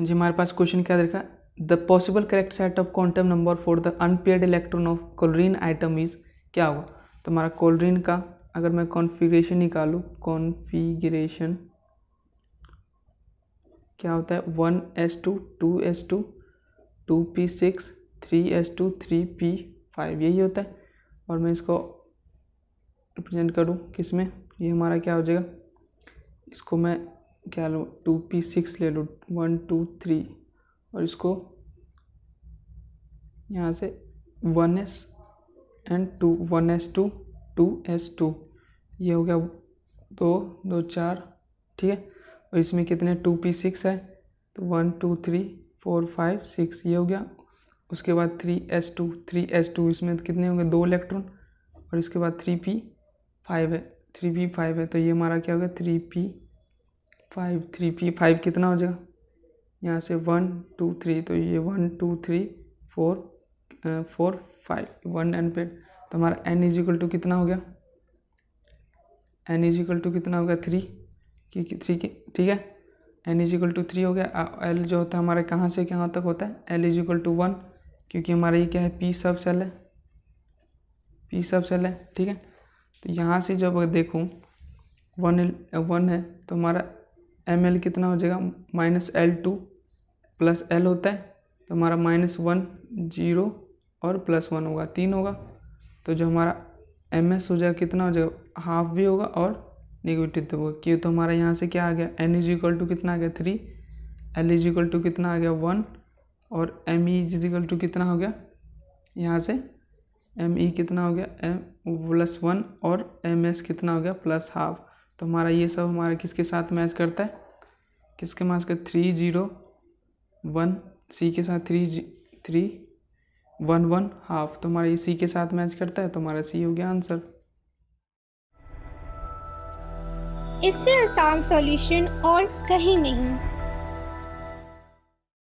हाँ जी हमारे पास क्वेश्चन क्या देखा the possible correct set of quantum number for the unpaired electron of chlorine atom is क्या होगा तो हमारा कोलरीन का अगर मैं कॉन्फ़िगरेशन निकालूँ कॉन्फ़िगरेशन क्या होता है one S two two S two two P six three S two three P five यही होता है और मैं इसको रिप्रेजेंट करूँ किस में ये हमारा क्या हो जाएगा इसको मैं क्या लो टू पी सिक्स ले लो वन टू थ्री और इसको यहाँ से one S and two one S two two S two ये हो गया दो दो चार ठीक है और इसमें कितने टू पी सिक्स है तो one two three four five six ये हो गया उसके बाद three S two three S two इसमें कितने होंगे दो इलेक्ट्रॉन और इसके बाद थ्री पी फाइव है थ्री पी फाइव है तो ये हमारा क्या हो गया three P five three P five कितना हो जाएगा यहाँ से वन टू थ्री तो ये one two three four four five one N पे तो हमारा एन इज इक्वल टू कितना हो गया एन इज इक्वल टू कितना हो गया थ्री की थ्री की ठीक है N is equal to three हो गया एल जो होता है हमारे कहाँ से कहाँ तक होता है L is equal to one क्योंकि हमारा ये क्या है पी सब सेल है पी सब सेल है ठीक है तो यहाँ से जब देखूँ वन वन है तो हमारा एम एल कितना हो जाएगा minus L two plus L होता है तो हमारा माइनस वन जीरो और प्लस वन होगा तीन होगा तो जो हमारा एम एस हो जाएगा कितना हो जाएगा हाफ भी होगा और निगेटिव तो होगा क्यों तो हमारा यहाँ से क्या आ गया एन इज इक्वल टू कितना आ गया three L is equal to कितना आ गया वन और M E is equal to कितना हो गया यहाँ से एम ई e कितना हो गया एम प्लस वन और एम एस कितना हो गया प्लस हाफ तो हमारा ये सब हमारा किसके साथ मैच करता है किसके मैच कर थ्री जीरो वन सी के साथ three G three one one half तो हमारा ये सी के साथ मैच करता है तो हमारा सी हो गया आंसर इससे आसान सॉल्यूशन और कहीं नहीं